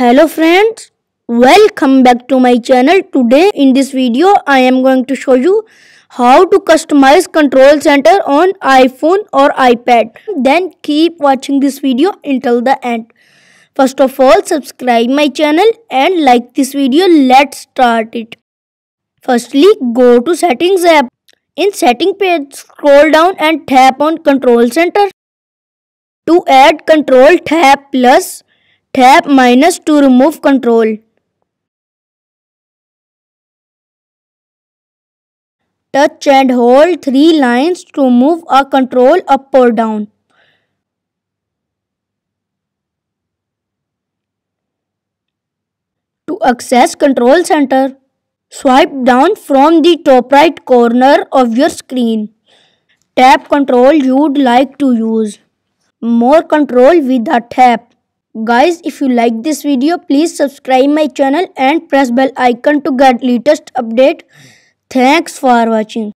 hello friends welcome back to my channel today in this video i am going to show you how to customize control center on iphone or ipad then keep watching this video until the end first of all subscribe my channel and like this video let's start it firstly go to settings app in setting page scroll down and tap on control center to add control tap plus Tap minus to remove control. Touch and hold three lines to move a control up or down. To access control center, swipe down from the top right corner of your screen. Tap control you'd like to use. More control with a tap. Guys, if you like this video, please subscribe my channel and press bell icon to get latest update. Thanks for watching.